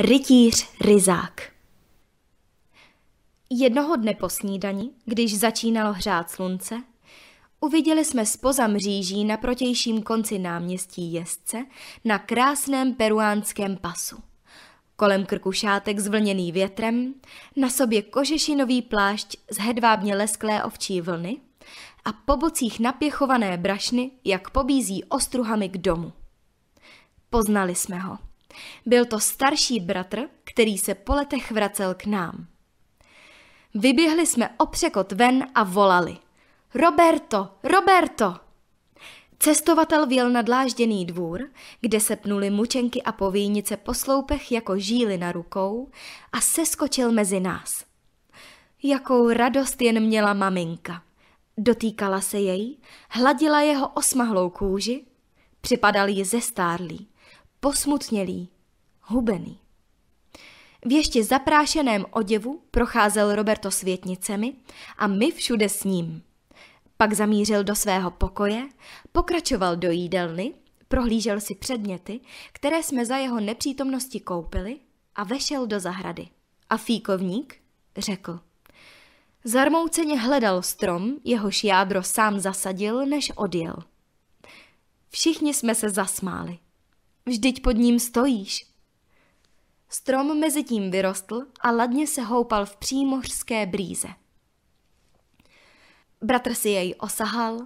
Rytíř Ryzák Jednoho dne po snídani, když začínalo hřát slunce, uviděli jsme spoza mříží na protějším konci náměstí jezdce na krásném peruánském pasu. Kolem krku šátek zvlněný větrem, na sobě kožešinový plášť z hedvábně lesklé ovčí vlny a po bocích napěchované brašny, jak pobízí ostruhami k domu. Poznali jsme ho – byl to starší bratr, který se po letech vracel k nám. Vyběhli jsme opřekot ven a volali. Roberto, Roberto! Cestovatel vjel na dlážděný dvůr, kde se pnuli mučenky a povínice po sloupech jako žíly na rukou a seskočil mezi nás. Jakou radost jen měla maminka. Dotýkala se jej, hladila jeho osmahlou kůži, připadal ze stárlí posmutnělý, hubený. V ještě zaprášeném oděvu procházel Roberto světnicemi a my všude s ním. Pak zamířil do svého pokoje, pokračoval do jídelny, prohlížel si předměty, které jsme za jeho nepřítomnosti koupili a vešel do zahrady. A fíkovník řekl. Zarmouceně hledal strom, jehož jádro sám zasadil, než odjel. Všichni jsme se zasmáli. Vždyť pod ním stojíš. Strom mezi tím vyrostl a ladně se houpal v přímořské brýze. Bratr si jej osahal,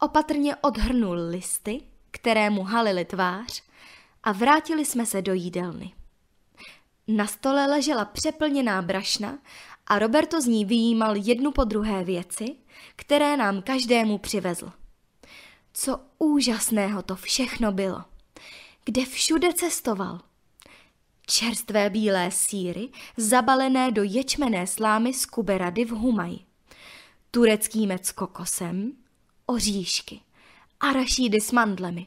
opatrně odhrnul listy, které mu halily tvář, a vrátili jsme se do jídelny. Na stole ležela přeplněná brašna a Roberto z ní vyjímal jednu po druhé věci, které nám každému přivezl. Co úžasného to všechno bylo! kde všude cestoval. Čerstvé bílé síry, zabalené do ječmené slámy z kuberady v Humaji. Turecký med s kokosem, oříšky, arašídy s mandlemi.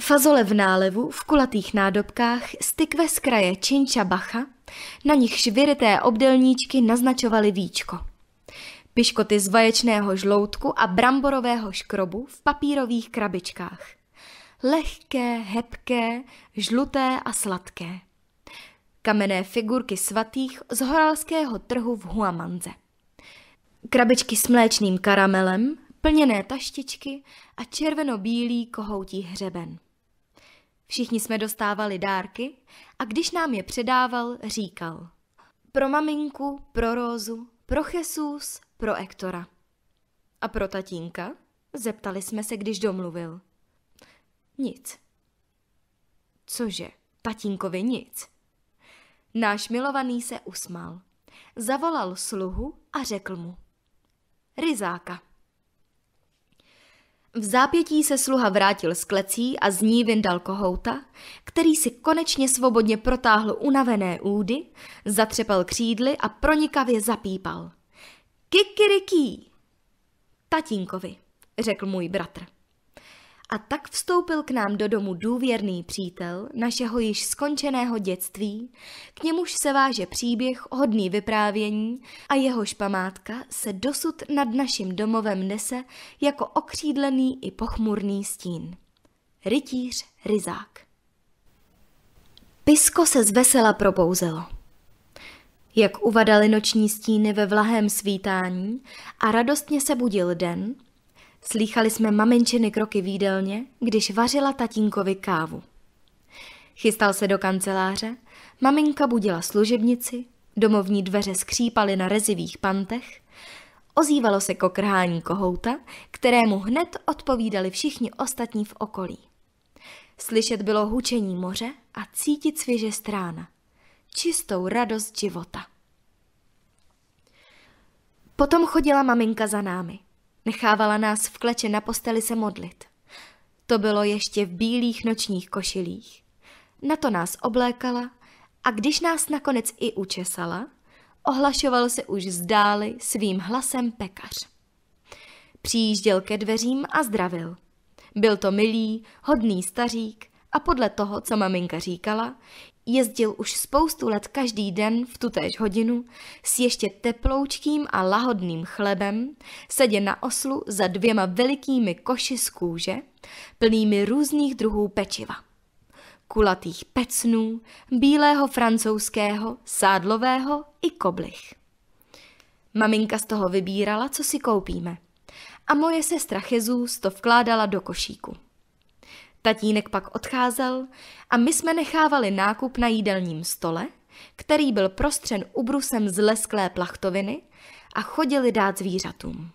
Fazole v nálevu, v kulatých nádobkách, stykve z kraje Činča Bacha, na nich švireté obdelníčky naznačovaly víčko. Piškoty z vaječného žloutku a bramborového škrobu v papírových krabičkách – lehké, hebké, žluté a sladké. Kamenné figurky svatých z horalského trhu v Huamanze. Krabičky s mléčným karamelem, plněné taštičky a červeno-bílý kohoutí hřeben. Všichni jsme dostávali dárky a když nám je předával, říkal pro maminku, pro Rózu, pro Chesus, pro Ektora. A pro tatínka? Zeptali jsme se, když domluvil. Nic. Cože, tatínkovi nic? Náš milovaný se usmál. Zavolal sluhu a řekl mu. Ryzáka. V zápětí se sluha vrátil z klecí a z ní vyndal kohouta, který si konečně svobodně protáhl unavené údy, zatřepal křídly a pronikavě zapípal. Kikiriký! Tatínkovi, řekl můj bratr. A tak vstoupil k nám do domu důvěrný přítel našeho již skončeného dětství, k němuž se váže příběh hodný vyprávění a jehož památka se dosud nad naším domovem nese jako okřídlený i pochmurný stín. Rytíř ryzák. Pisko se zvesela probouzelo. Jak uvadaly noční stíny ve vlahém svítání a radostně se budil den – Slýchali jsme maminčiny kroky výdelně, když vařila tatínkovi kávu. Chystal se do kanceláře, maminka budila služebnici, domovní dveře skřípaly na rezivých pantech, ozývalo se kokrhání kohouta, kterému hned odpovídali všichni ostatní v okolí. Slyšet bylo hučení moře a cítit svěže strána. Čistou radost života. Potom chodila maminka za námi – Nechávala nás v kleče na posteli se modlit. To bylo ještě v bílých nočních košilích. Na to nás oblékala a když nás nakonec i učesala, ohlašoval se už zdáli svým hlasem pekař. Přijížděl ke dveřím a zdravil. Byl to milý, hodný stařík a podle toho, co maminka říkala, jezdil už spoustu let každý den v tutéž hodinu s ještě teploučkým a lahodným chlebem, sedě na oslu za dvěma velikými koši z kůže, plnými různých druhů pečiva. Kulatých pecnů, bílého francouzského, sádlového i koblich. Maminka z toho vybírala, co si koupíme. A moje sestra Chezůz to vkládala do košíku. Tatínek pak odcházel a my jsme nechávali nákup na jídelním stole, který byl prostřen ubrusem z lesklé plachtoviny a chodili dát zvířatům.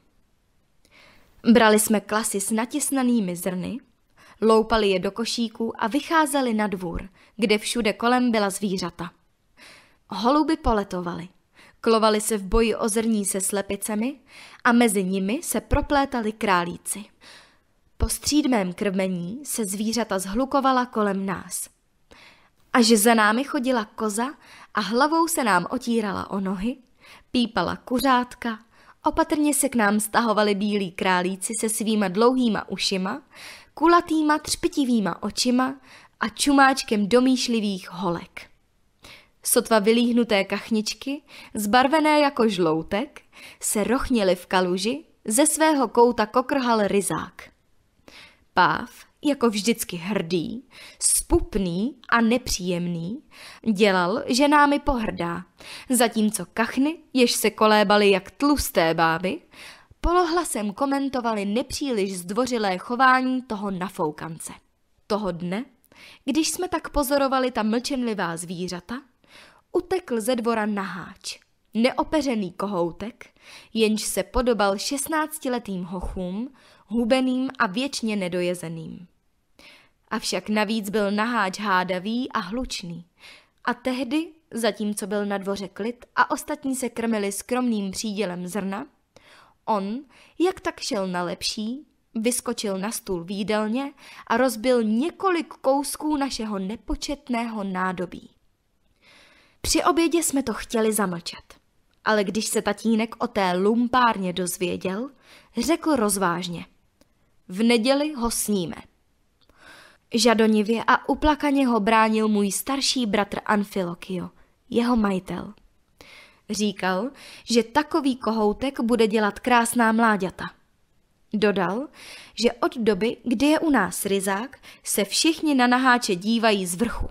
Brali jsme klasy s natisnanými zrny, loupali je do košíku a vycházeli na dvůr, kde všude kolem byla zvířata. Holuby poletovali, klovali se v boji o zrní se slepicemi a mezi nimi se proplétali králíci po střídmém krmení se zvířata zhlukovala kolem nás. A že za námi chodila koza a hlavou se nám otírala o nohy, pípala kuřátka, opatrně se k nám stahovali bílí králíci se svýma dlouhýma ušima, kulatýma třpitivýma očima a čumáčkem domýšlivých holek. Sotva vylíhnuté kachničky, zbarvené jako žloutek, se rochněly v kaluži, ze svého kouta kokrhal ryzák. Páv, jako vždycky hrdý, spupný a nepříjemný, dělal, že námi pohrdá, zatímco kachny, jež se kolébaly jak tlusté báby, polohlasem komentovali nepříliš zdvořilé chování toho nafoukance. Toho dne, když jsme tak pozorovali ta mlčenlivá zvířata, utekl ze dvora naháč, neopeřený kohoutek, jenž se podobal šestnáctiletým hochům, hubeným a věčně nedojezeným. Avšak navíc byl naháč hádavý a hlučný. A tehdy, zatímco byl na dvoře klid a ostatní se krmili skromným přídělem zrna, on, jak tak šel na lepší, vyskočil na stůl výdelně a rozbil několik kousků našeho nepočetného nádobí. Při obědě jsme to chtěli zamlčet, ale když se tatínek o té lumpárně dozvěděl, řekl rozvážně – v neděli ho sníme. Žadonivě a uplakaně ho bránil můj starší bratr Anfilokio, jeho majitel. Říkal, že takový kohoutek bude dělat krásná mláďata. Dodal, že od doby, kdy je u nás ryzák, se všichni na naháče dívají z vrchu.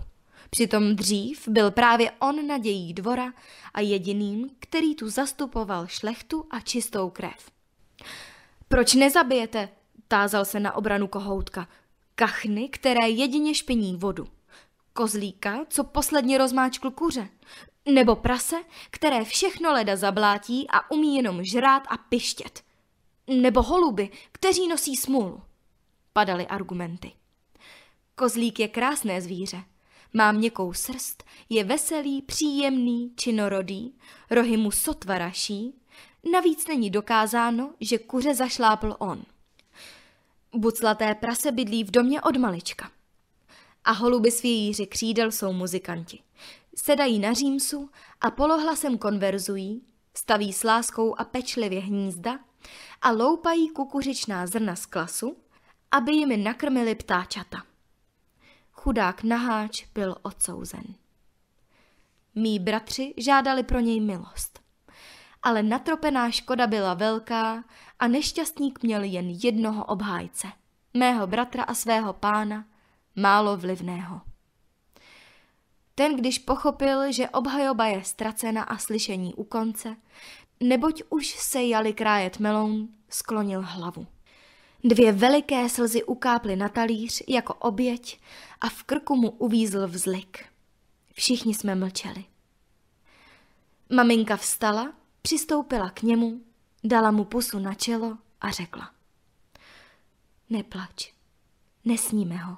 Přitom dřív byl právě on nadějí dvora a jediným, který tu zastupoval šlechtu a čistou krev. Proč nezabijete? Tázal se na obranu kohoutka. Kachny, které jedině špiní vodu. Kozlíka, co posledně rozmáčkl kuře. Nebo prase, které všechno leda zablátí a umí jenom žrát a pištět. Nebo holuby, kteří nosí smůlu. Padaly argumenty. Kozlík je krásné zvíře. Má měkkou srst, je veselý, příjemný, činorodý, rohy mu sotva raší. Navíc není dokázáno, že kuře zašlápl on. Buclaté prase bydlí v domě od malička. A holuby s vějíři křídel jsou muzikanti. Sedají na římsu a polohlasem konverzují, staví s láskou a pečlivě hnízda a loupají kukuřičná zrna z klasu, aby jimi nakrmili ptáčata. Chudák naháč byl odsouzen. Mí bratři žádali pro něj milost ale natropená škoda byla velká a nešťastník měl jen jednoho obhájce, mého bratra a svého pána, málo vlivného. Ten, když pochopil, že obhajoba je ztracena a slyšení u konce, neboť už se jali krájet meloun, sklonil hlavu. Dvě veliké slzy ukáply na talíř jako oběť a v krku mu uvízl vzlik. Všichni jsme mlčeli. Maminka vstala Přistoupila k němu, dala mu pusu na čelo a řekla. Neplač, nesníme ho.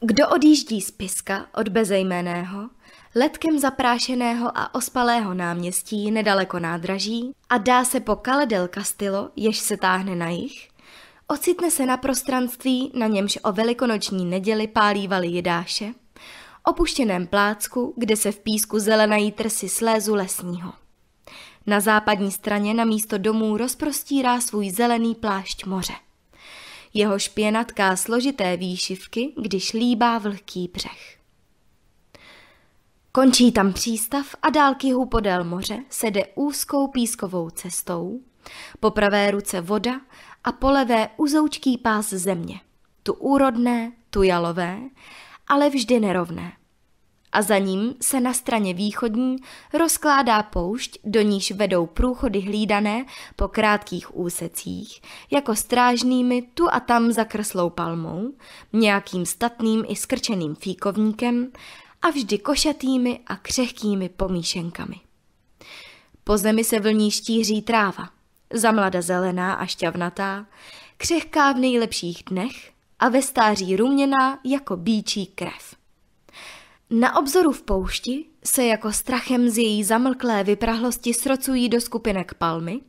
Kdo odjíždí z Piska od bezejmeného, letkem zaprášeného a ospalého náměstí nedaleko nádraží a dá se po Kaledel Castillo, jež se táhne na jich, ocitne se na prostranství, na němž o velikonoční neděli pálívali jedáše, opuštěném plácku, kde se v písku zelenají trsy slézu lesního. Na západní straně na místo domů rozprostírá svůj zelený plášť moře. Jeho špěna tká složité výšivky, když líbá vlhký břeh. Končí tam přístav a dál k jihu podél moře sede úzkou pískovou cestou, po pravé ruce voda a po levé uzoučký pás země. Tu úrodné, tu jalové, ale vždy nerovné a za ním se na straně východní rozkládá poušť, do níž vedou průchody hlídané po krátkých úsecích, jako strážnými tu a tam zakrslou palmou, nějakým statným i skrčeným fíkovníkem a vždy košatými a křehkými pomíšenkami. Po zemi se vlní štíří tráva, zamlada zelená a šťavnatá, křehká v nejlepších dnech a ve stáří ruměná jako bíčí krev. Na obzoru v poušti se jako strachem z její zamlklé vyprahlosti srocují do skupinek palmy,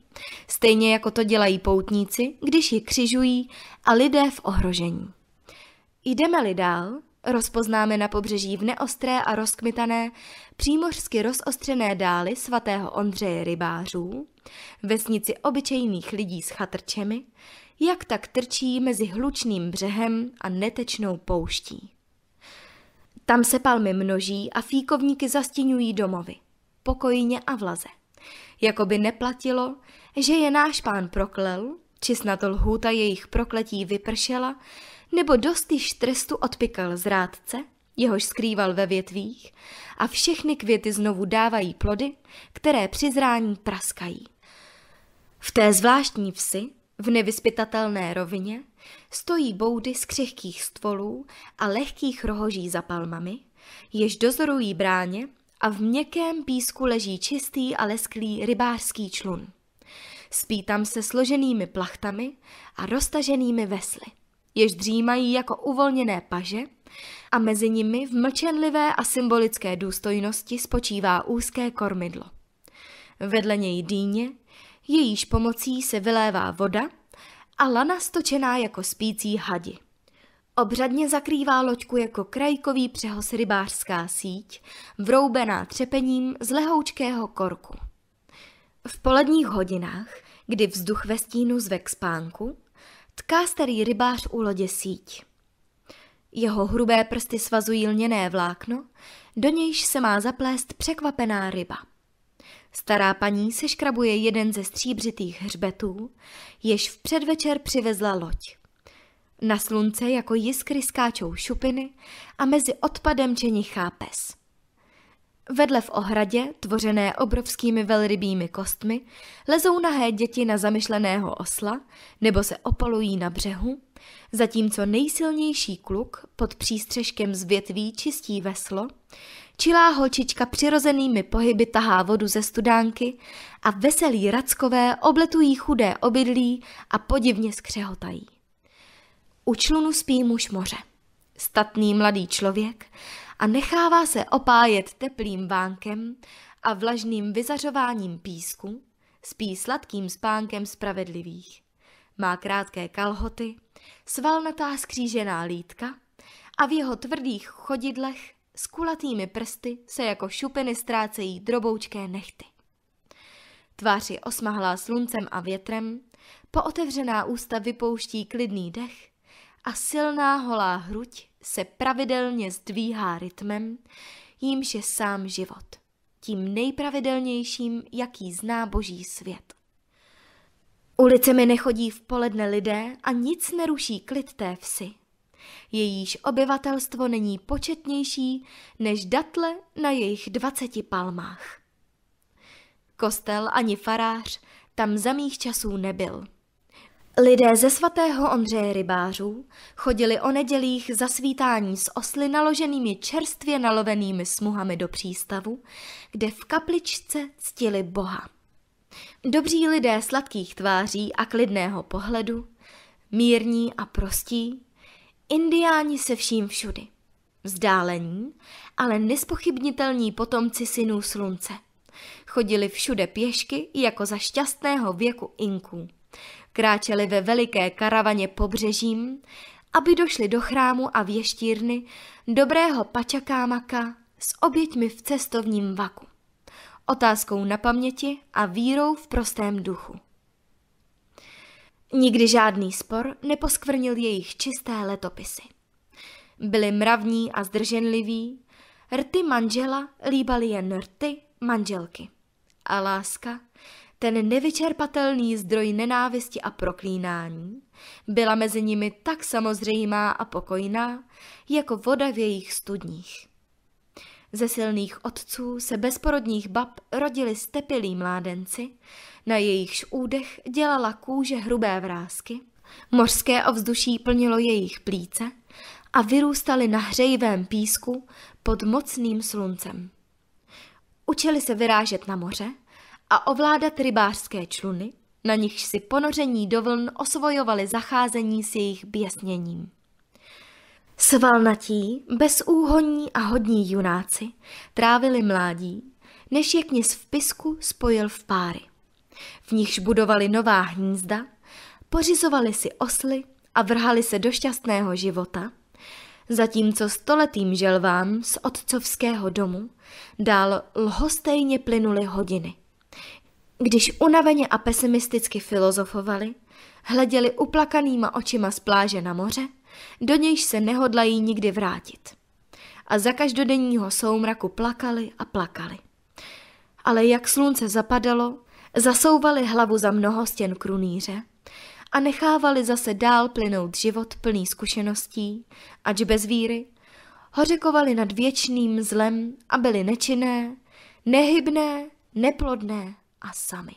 stejně jako to dělají poutníci, když ji křižují a lidé v ohrožení. Jdeme-li dál, rozpoznáme na pobřeží v neostré a rozkmitané, přímořsky rozostřené dály svatého Ondřeje rybářů, vesnici obyčejných lidí s chatrčemi, jak tak trčí mezi hlučným břehem a netečnou pouští. Tam se palmy množí a fíkovníky zastěňují domovy, pokojně a vlaze. Jakoby neplatilo, že je náš pán proklel, či snad lhůta jejich prokletí vypršela, nebo dost již trestu odpikal zrádce, jehož skrýval ve větvích, a všechny květy znovu dávají plody, které při zrání praskají. V té zvláštní vsi, v nevyspytatelné rovině, Stojí boudy z křehkých stvolů a lehkých rohoží za palmami, jež dozorují bráně a v měkkém písku leží čistý a lesklý rybářský člun. Spí tam se složenými plachtami a roztaženými vesly, jež dřímají jako uvolněné paže a mezi nimi v mlčenlivé a symbolické důstojnosti spočívá úzké kormidlo. Vedle něj dýně, jejíž pomocí se vylévá voda a lana stočená jako spící hadi. Obřadně zakrývá loďku jako krajkový přehos rybářská síť, vroubená třepením z lehoučkého korku. V poledních hodinách, kdy vzduch ve stínu zve k spánku, tká starý rybář u lodě síť. Jeho hrubé prsty svazují lněné vlákno, do nějž se má zaplést překvapená ryba. Stará paní se škrabuje jeden ze stříbřitých hřbetů, jež v předvečer přivezla loď. Na slunce jako jiskry skáčou šupiny a mezi odpadem čenichá pes. Vedle v ohradě, tvořené obrovskými velrybými kostmi, lezou nahé děti na zamyšleného osla nebo se opalují na břehu, zatímco nejsilnější kluk pod přístřežkem z větví čistí veslo, čilá holčička přirozenými pohyby tahá vodu ze studánky a veselí rackové obletují chudé obydlí a podivně skřehotají. U člunu spí muž moře. Statný mladý člověk a nechává se opájet teplým vánkem a vlažným vyzařováním písku, spí sladkým spánkem spravedlivých. Má krátké kalhoty, svalnatá skřížená lítka a v jeho tvrdých chodidlech s kulatými prsty se jako šupiny ztrácejí droboučké nechty. Tvář je osmahlá sluncem a větrem, pootevřená ústa vypouští klidný dech a silná holá hruď se pravidelně zdvíhá rytmem, jímž je sám život, tím nejpravidelnějším, jaký zná boží svět. Ulicemi nechodí v poledne lidé a nic neruší klid té vsi. Jejíž obyvatelstvo není početnější než datle na jejich dvaceti palmách. Kostel ani farář tam za mých časů nebyl – Lidé ze svatého Ondřeje rybářů chodili o nedělích za svítání s osly naloženými čerstvě nalovenými smuhami do přístavu, kde v kapličce ctili Boha. Dobří lidé sladkých tváří a klidného pohledu, mírní a prostí, indiáni se vším všudy. Vzdálení, ale nespochybnitelní potomci synů slunce. Chodili všude pěšky jako za šťastného věku Inků. Kráčeli ve veliké karavaně pobřežím, aby došli do chrámu a věštírny dobrého pačakámaka s oběťmi v cestovním vaku. Otázkou na paměti a vírou v prostém duchu. Nikdy žádný spor neposkvrnil jejich čisté letopisy. Byli mravní a zdrženliví, rty manžela líbaly jen rty manželky. A láska ten nevyčerpatelný zdroj nenávisti a proklínání, byla mezi nimi tak samozřejmá a pokojná, jako voda v jejich studních. Ze silných otců se bezporodních bab rodili stepilí mládenci, na jejichž údech dělala kůže hrubé vrázky, mořské ovzduší plnilo jejich plíce a vyrůstali na hřejivém písku pod mocným sluncem. Učili se vyrážet na moře, a ovládat rybářské čluny, na nichž si ponoření do vln osvojovali zacházení s jejich běsněním. Svalnatí, bezúhonní a hodní junáci trávili mládí, než je kněz v pisku spojil v páry. V nichž budovali nová hnízda, pořizovali si osly a vrhali se do šťastného života, zatímco stoletým želvám z otcovského domu dál lhostejně plynuly hodiny – když unaveně a pesimisticky filozofovali, hleděli uplakanýma očima z pláže na moře, do nějž se nehodlají nikdy vrátit. A za každodenního soumraku plakali a plakali. Ale jak slunce zapadalo, zasouvali hlavu za mnoho stěn krunýře a nechávali zase dál plynout život plný zkušeností, ač bez víry, hořekovali nad věčným zlem a byli nečinné, nehybné, neplodné a sami.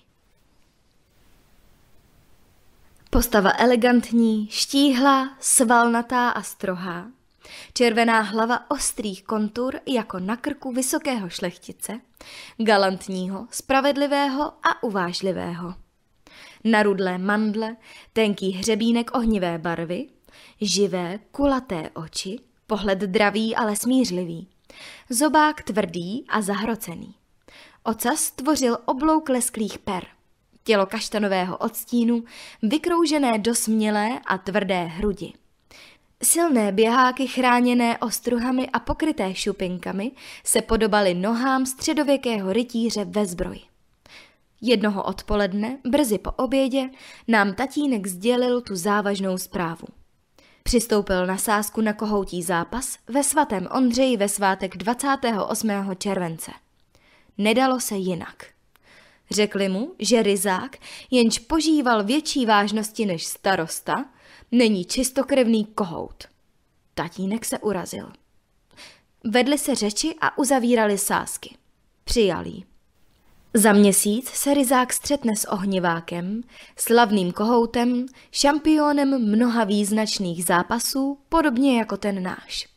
Postava elegantní, štíhla, svalnatá a strohá. Červená hlava ostrých kontur jako na krku vysokého šlechtice, galantního, spravedlivého a uvážlivého. Narudlé mandle, tenký hřebínek ohnivé barvy, živé, kulaté oči, pohled dravý, ale smířlivý, zobák tvrdý a zahrocený. Ocas tvořil oblouk lesklých per. Tělo kaštanového odstínu, vykroužené do smělé a tvrdé hrudi. Silné běháky chráněné ostruhami a pokryté šupinkami se podobaly nohám středověkého rytíře ve zbroji. Jednoho odpoledne, brzy po obědě, nám tatínek sdělil tu závažnou zprávu. Přistoupil na sásku na kohoutí zápas ve svatém Ondřeji ve svátek 28. července – Nedalo se jinak. Řekli mu, že Rizák, jenž požíval větší vážnosti než starosta, není čistokrevný kohout. Tatínek se urazil. Vedli se řeči a uzavírali sásky. Přijal jí. Za měsíc se Rizák střetne s ohnivákem, slavným kohoutem, šampionem mnoha význačných zápasů, podobně jako ten náš.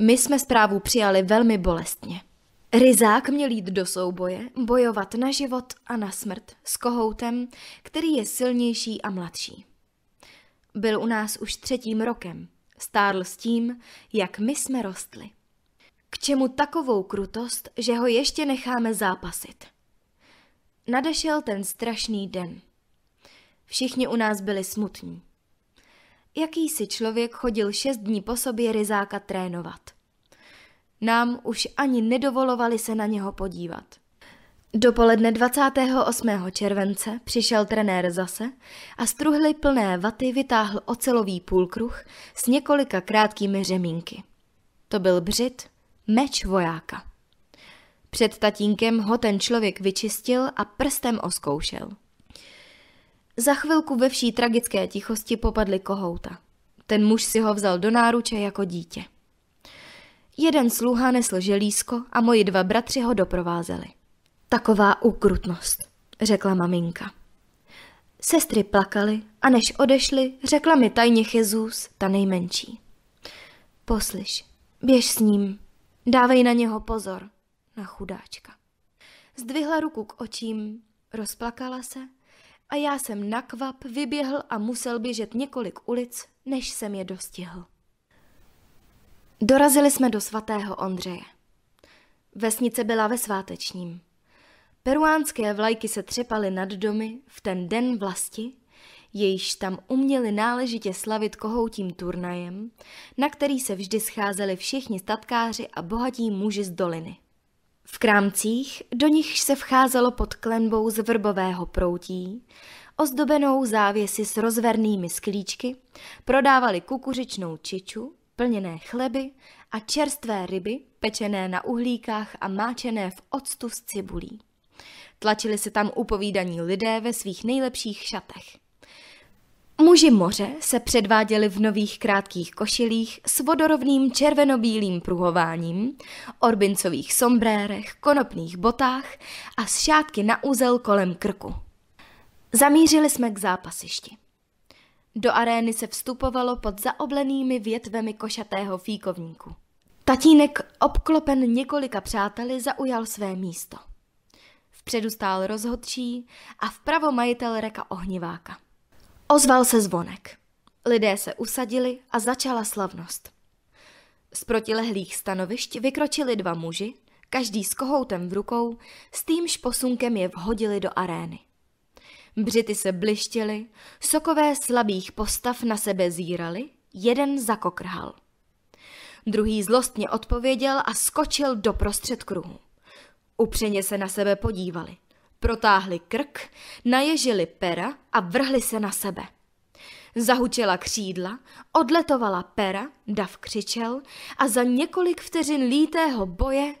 My jsme zprávu přijali velmi bolestně. Ryzák měl jít do souboje, bojovat na život a na smrt s kohoutem, který je silnější a mladší. Byl u nás už třetím rokem, stárl s tím, jak my jsme rostli. K čemu takovou krutost, že ho ještě necháme zápasit? Nadešel ten strašný den. Všichni u nás byli smutní. Jakýsi člověk chodil šest dní po sobě ryzáka trénovat. Nám už ani nedovolovali se na něho podívat. Dopoledne 28. července přišel trenér zase a z truhly plné vaty vytáhl ocelový půlkruh s několika krátkými řemínky. To byl břit, meč vojáka. Před tatínkem ho ten člověk vyčistil a prstem oskoušel. Za chvilku ve vší tragické tichosti popadly kohouta. Ten muž si ho vzal do náruče jako dítě. Jeden sluha nesl želízko a moji dva bratři ho doprovázeli. Taková ukrutnost, řekla maminka. Sestry plakaly a než odešly, řekla mi tajně Jezus, ta nejmenší. Poslyš, běž s ním, dávej na něho pozor, na chudáčka. Zdvihla ruku k očím, rozplakala se a já jsem nakvap vyběhl a musel běžet několik ulic, než jsem je dostihl. Dorazili jsme do svatého Ondřeje. Vesnice byla ve svátečním. Peruánské vlajky se třepaly nad domy v ten den vlasti, jejíž tam uměli náležitě slavit kohoutím turnajem, na který se vždy scházeli všichni statkáři a bohatí muži z doliny. V krámcích, do nichž se vcházelo pod klenbou z vrbového proutí, ozdobenou závěsy s rozvernými sklíčky, prodávali kukuřičnou čiču, plněné chleby a čerstvé ryby, pečené na uhlíkách a máčené v octu s cibulí. Tlačili se tam upovídaní lidé ve svých nejlepších šatech. Muži moře se předváděli v nových krátkých košilích s vodorovným červenobílým pruhováním, orbincových sombrérech, konopných botách a s šátky na úzel kolem krku. Zamířili jsme k zápasišti. Do arény se vstupovalo pod zaoblenými větvemi košatého fíkovníku. Tatínek, obklopen několika přáteli, zaujal své místo. Vpředu stál rozhodčí a vpravo majitel reka ohniváka. Ozval se zvonek. Lidé se usadili a začala slavnost. Z protilehlých stanovišť vykročili dva muži, každý s kohoutem v rukou, s týmž posunkem je vhodili do arény. Břity se blištěly, sokové slabých postav na sebe zírali, jeden zakokrhal. Druhý zlostně odpověděl a skočil do prostřed kruhu. Upřeně se na sebe podívali. Protáhli krk, naježili pera a vrhli se na sebe. Zahučela křídla, odletovala pera, Dav křičel a za několik vteřin lítého boje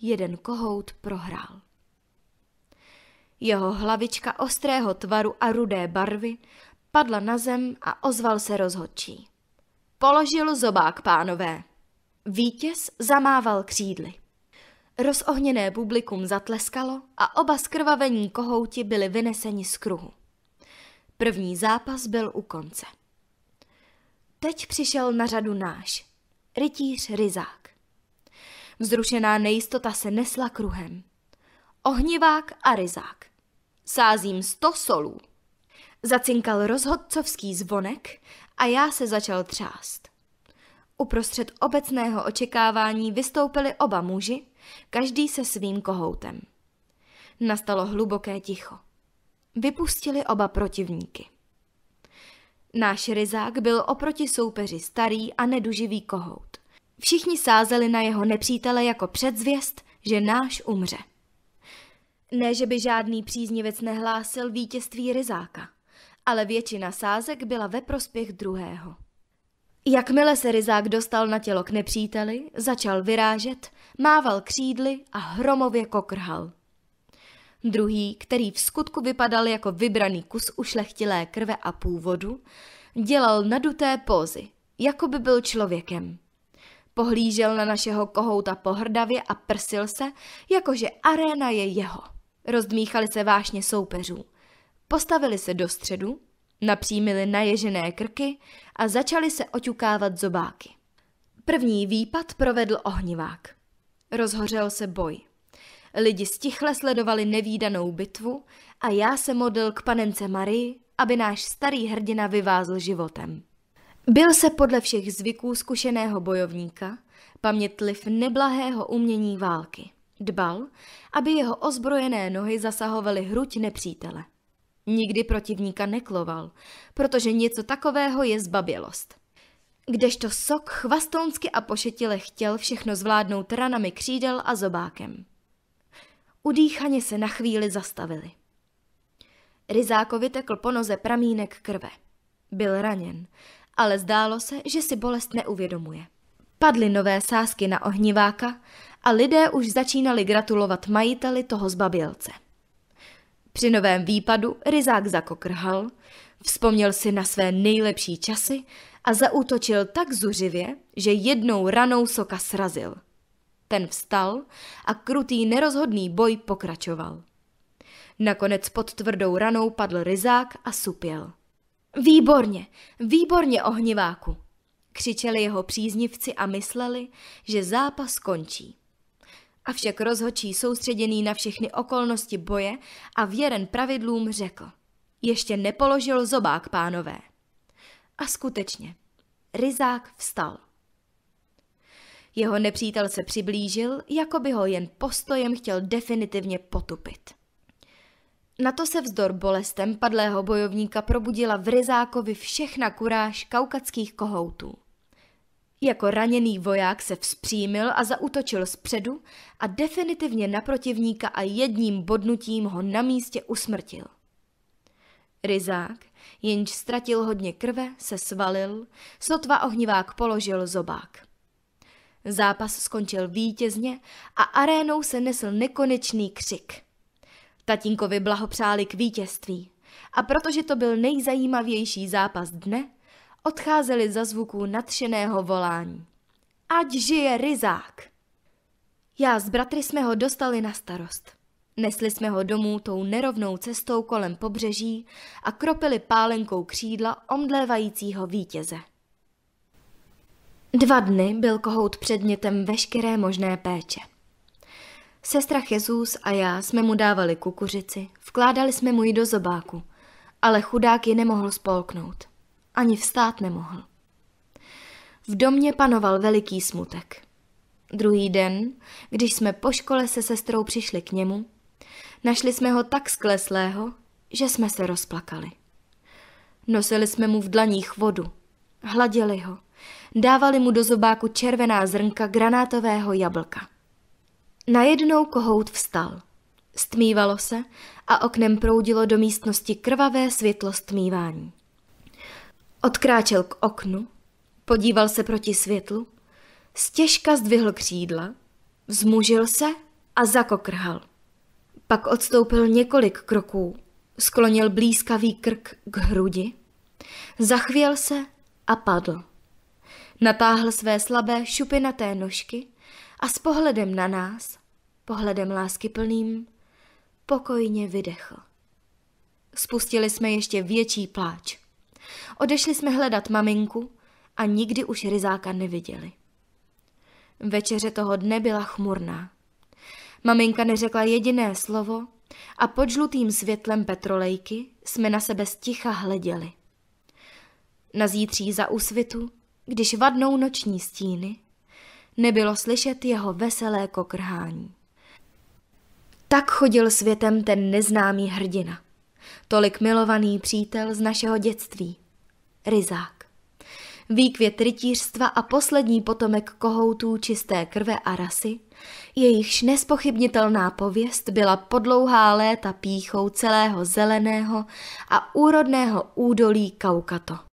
jeden kohout prohrál. Jeho hlavička ostrého tvaru a rudé barvy padla na zem a ozval se rozhodčí. Položil zobák, pánové. Vítěz zamával křídly. Rozohněné publikum zatleskalo a oba skrvavení kohouti byli vyneseni z kruhu. První zápas byl u konce. Teď přišel na řadu náš, rytíř Ryzák. Vzrušená nejistota se nesla kruhem ohnivák a ryzák. Sázím sto solů. Zacinkal rozhodcovský zvonek a já se začal třást. Uprostřed obecného očekávání vystoupili oba muži, každý se svým kohoutem. Nastalo hluboké ticho. Vypustili oba protivníky. Náš ryzák byl oproti soupeři starý a neduživý kohout. Všichni sázeli na jeho nepřítele jako předzvěst, že náš umře. Ne, že by žádný příznivec nehlásil vítězství ryzáka, ale většina sázek byla ve prospěch druhého. Jakmile se ryzák dostal na tělo k nepříteli, začal vyrážet, mával křídly a hromově kokrhal. Druhý, který v skutku vypadal jako vybraný kus ušlechtilé krve a původu, dělal naduté pózy, jako by byl člověkem. Pohlížel na našeho kohouta pohrdavě a prsil se, jakože aréna je jeho. Rozdmíchali se vášně soupeřů. Postavili se do středu, napřímili naježené krky a začali se oťukávat zobáky. První výpad provedl ohnivák. Rozhořel se boj. Lidi stichle sledovali nevýdanou bitvu a já se modlil k panence Marii, aby náš starý hrdina vyvázl životem. Byl se podle všech zvyků zkušeného bojovníka, pamětliv neblahého umění války. Dbal, aby jeho ozbrojené nohy zasahovaly hruď nepřítele. Nikdy protivníka nekloval, protože něco takového je zbabělost. Kdežto sok chvastonsky a pošetile chtěl všechno zvládnout ranami křídel a zobákem. Udýchaně se na chvíli zastavili. Ryzákovi tekl po noze pramínek krve. Byl raněn, ale zdálo se, že si bolest neuvědomuje. Padly nové sásky na ohniváka a lidé už začínali gratulovat majiteli toho zbabilce. Při novém výpadu Rizák zakokrhal, vzpomněl si na své nejlepší časy a zaútočil tak zuřivě, že jednou ranou soka srazil. Ten vstal a krutý nerozhodný boj pokračoval. Nakonec pod tvrdou ranou padl Rizák a supěl. Výborně, výborně ohniváku, křičeli jeho příznivci a mysleli, že zápas končí. Avšak rozhočí soustředěný na všechny okolnosti boje a věren pravidlům řekl. Ještě nepoložil zobák, pánové. A skutečně, Rizák vstal. Jeho nepřítel se přiblížil, jako by ho jen postojem chtěl definitivně potupit. Na to se vzdor bolestem padlého bojovníka probudila v Rizákovi všechna kuráž kaukackých kohoutů. Jako raněný voják se vzpřímil a zautočil zpředu a definitivně na protivníka a jedním bodnutím ho na místě usmrtil. Rizák, jenž ztratil hodně krve, se svalil, sotva ohnivák položil zobák. Zápas skončil vítězně a arénou se nesl nekonečný křik. Tatínkovi blahopřáli k vítězství a protože to byl nejzajímavější zápas dne, odcházeli za zvuků nadšeného volání. Ať žije Rizák! Já s bratry jsme ho dostali na starost. Nesli jsme ho domů tou nerovnou cestou kolem pobřeží a kropili pálenkou křídla omdlévajícího vítěze. Dva dny byl kohout předmětem veškeré možné péče. Sestra Jezus a já jsme mu dávali kukuřici, vkládali jsme mu ji do zobáku, ale chudák ji nemohl spolknout – ani vstát nemohl. V domě panoval veliký smutek. Druhý den, když jsme po škole se sestrou přišli k němu, našli jsme ho tak skleslého, že jsme se rozplakali. Nosili jsme mu v dlaních vodu, hladili ho, dávali mu do zobáku červená zrnka granátového jablka. Najednou kohout vstal. Stmívalo se a oknem proudilo do místnosti krvavé světlo stmívání. Odkráčel k oknu, podíval se proti světlu, stěžka zdvihl křídla, vzmužil se a zakokrhal. Pak odstoupil několik kroků, sklonil blízkavý krk k hrudi, zachvěl se a padl. Natáhl své slabé šupinaté nožky a s pohledem na nás, pohledem lásky plným, pokojně vydechl. Spustili jsme ještě větší pláč. Odešli jsme hledat maminku a nikdy už Ryzáka neviděli. Večeře toho dne byla chmurná. Maminka neřekla jediné slovo a pod žlutým světlem petrolejky jsme na sebe sticha hleděli. Na zítří za úsvitu, když vadnou noční stíny, nebylo slyšet jeho veselé kokrhání. Tak chodil světem ten neznámý hrdina, tolik milovaný přítel z našeho dětství – Ryzák. Výkvět rytířstva a poslední potomek kohoutů čisté krve a rasy, jejichž nespochybnitelná pověst byla podlouhá léta píchou celého zeleného a úrodného údolí Kaukato.